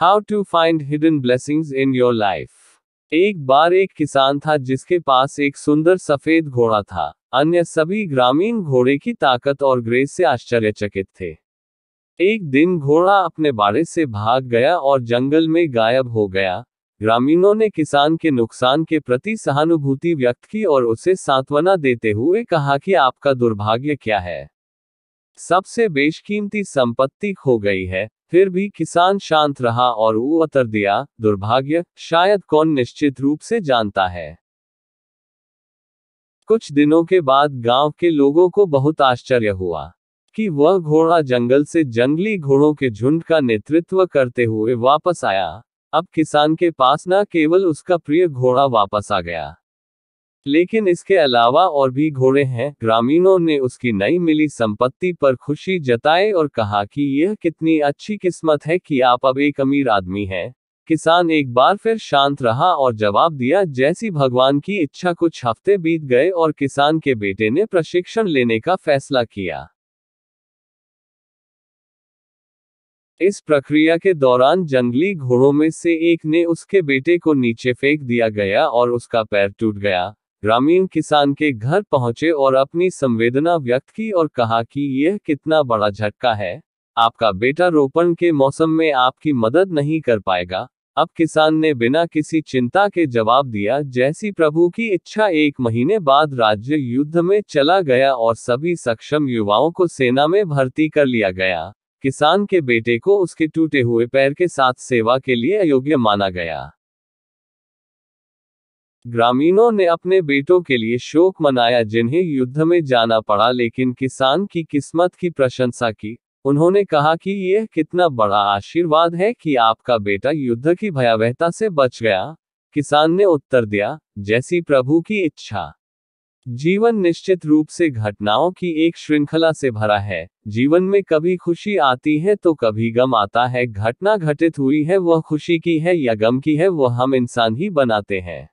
how to find hidden blessings in your life एक बार एक किसान था जिसके पास एक सुंदर सफेद घोड़ा था अन्य सभी ग्रामीण घोड़े की ताकत और ग्रेस से आश्चर्यचकित थे एक दिन घोड़ा अपने बारे से भाग गया और जंगल में गायब हो गया ग्रामीणों ने किसान के नुकसान के प्रति सहानुभूति व्यक्त की और उसे सांत्वना देते हुए कहा कि आपका दुर्भाग्य क्या है सबसे बेशकीमती संपत्ति खो गई है फिर भी किसान शांत रहा और वो उतर दिया दुर्भाग्य शायद कौन निश्चित रूप से जानता है कुछ दिनों के बाद गांव के लोगों को बहुत आश्चर्य हुआ कि वह घोड़ा जंगल से जंगली घोड़ों के झुंड का नेतृत्व करते हुए वापस आया अब किसान के पास न केवल उसका प्रिय घोड़ा वापस आ गया लेकिन इसके अलावा और भी घोड़े हैं ग्रामीणों ने उसकी नई मिली संपत्ति पर खुशी जताए और कहा कि यह कितनी अच्छी किस्मत है कि आप अब एक अमीर आदमी हैं किसान एक बार फिर शांत रहा और जवाब दिया जैसी भगवान की इच्छा कुछ हफ्ते बीत गए और किसान के बेटे ने प्रशिक्षण लेने का फैसला किया इस प्रक्रिया के दौरान जंगली घोड़ों में से एक ने उसके बेटे को नीचे फेंक दिया गया और उसका पैर टूट गया ग्रामीण किसान के घर पहुंचे और अपनी संवेदना व्यक्त की और कहा कि यह कितना बड़ा झटका है आपका बेटा रोपण के मौसम में आपकी मदद नहीं कर पाएगा अब किसान ने बिना किसी चिंता के जवाब दिया जैसी प्रभु की इच्छा एक महीने बाद राज्य युद्ध में चला गया और सभी सक्षम युवाओं को सेना में भर्ती कर लिया गया किसान के बेटे को उसके टूटे हुए पैर के साथ सेवा के लिए अयोग्य माना गया ग्रामीणों ने अपने बेटों के लिए शोक मनाया जिन्हें युद्ध में जाना पड़ा लेकिन किसान की किस्मत की प्रशंसा की उन्होंने कहा कि यह कितना बड़ा आशीर्वाद है कि आपका बेटा युद्ध की भयावहता से बच गया किसान ने उत्तर दिया जैसी प्रभु की इच्छा जीवन निश्चित रूप से घटनाओं की एक श्रृंखला से भरा है जीवन में कभी खुशी आती है तो कभी गम आता है घटना घटित हुई है वह खुशी की है या गम की है वह हम इंसान ही बनाते हैं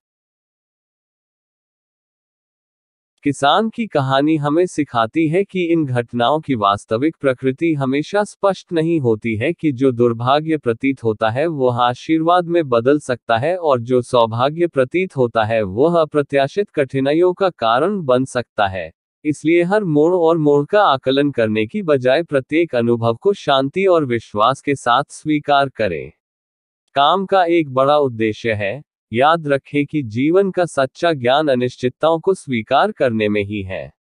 किसान की कहानी हमें सिखाती है कि इन घटनाओं की वास्तविक प्रकृति हमेशा स्पष्ट नहीं होती है कि जो दुर्भाग्य प्रतीत होता है वह आशीर्वाद में बदल सकता है और जो सौभाग्य प्रतीत होता है वह अप्रत्याशित कठिनाइयों का कारण बन सकता है इसलिए हर मोड़ और मोड़ का आकलन करने की बजाय प्रत्येक अनुभव को शांति और विश्वास के साथ स्वीकार करें काम का एक बड़ा उद्देश्य है याद रखें कि जीवन का सच्चा ज्ञान अनिश्चितताओं को स्वीकार करने में ही है